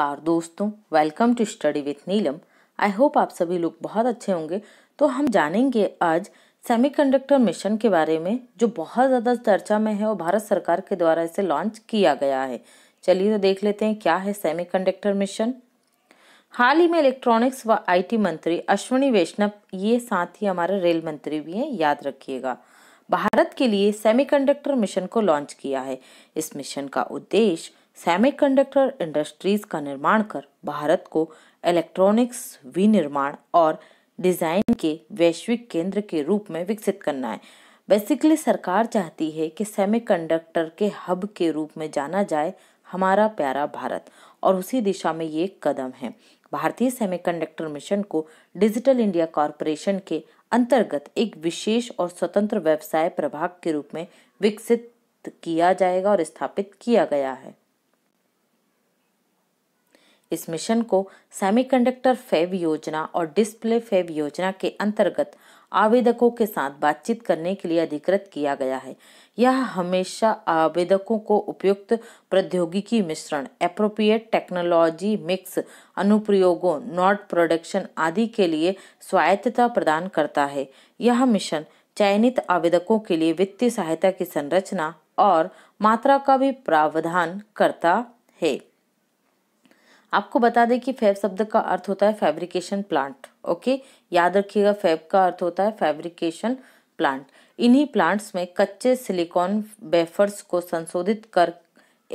नमस्कार दोस्तों welcome to study with Neelam I hope आप सभी लोग बहुत अच्छे होंगे तो हम जानेंगे आज सेमीकंडक्टर मिशन के बारे में जो बहुत ज़्यादा चर्चा में है और भारत सरकार के द्वारा इसे लॉन्च किया गया है चलिए तो देख लेते हैं क्या है सेमीकंडक्टर मिशन हाल ही में इलेक्ट्रॉनिक्स व आईटी मंत्री अश्विनी वैष्णव ये साथ ही हमारे रेल मंत्री भी हैं याद रखिएगा भारत के लिए सेमीकंडक्टर मिशन को लॉन्च किया है इस मिशन का उद्देश्य सेमीकंडक्टर इंडस्ट्रीज का निर्माण कर भारत को इलेक्ट्रॉनिक्स विनिर्माण और डिज़ाइन के वैश्विक केंद्र के रूप में विकसित करना है बेसिकली सरकार चाहती है कि सेमीकंडक्टर के हब के रूप में जाना जाए हमारा प्यारा भारत और उसी दिशा में ये कदम है भारतीय सेमीकंडक्टर मिशन को डिजिटल इंडिया कॉरपोरेशन के अंतर्गत एक विशेष और स्वतंत्र व्यवसाय प्रभाग के रूप में विकसित किया जाएगा और स्थापित किया गया है इस मिशन को सेमीकंडक्टर फैब योजना और डिस्प्ले फैब योजना के अंतर्गत आवेदकों के साथ बातचीत करने के लिए अधिकृत किया गया है यह हमेशा आवेदकों को उपयुक्त प्रौद्योगिकी मिश्रण अप्रोप्रिएट टेक्नोलॉजी मिक्स अनुप्रयोगों नॉट प्रोडक्शन आदि के लिए स्वायत्तता प्रदान करता है यह मिशन चयनित आवेदकों के लिए वित्तीय सहायता की संरचना और मात्रा का भी प्रावधान करता है आपको बता दें कि फैब शब्द का अर्थ होता है फैब्रिकेशन प्लांट ओके याद रखिएगा फैब का अर्थ होता है फैब्रिकेशन प्लांट इन्हीं प्लांट्स में कच्चे सिलिकॉन बेफर्स को संशोधित कर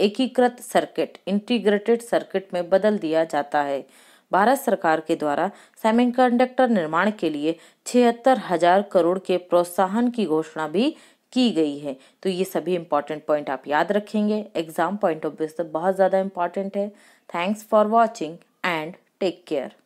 एकीकृत सर्किट इंटीग्रेटेड सर्किट में बदल दिया जाता है भारत सरकार के द्वारा सेमीकंडक्टर निर्माण के लिए छिहत्तर हजार करोड़ के प्रोत्साहन की घोषणा भी की गई है तो ये सभी इंपॉर्टेंट पॉइंट आप याद रखेंगे एग्जाम पॉइंट ऑफ व्यू से बहुत ज़्यादा इंपॉर्टेंट है thanks for watching and take care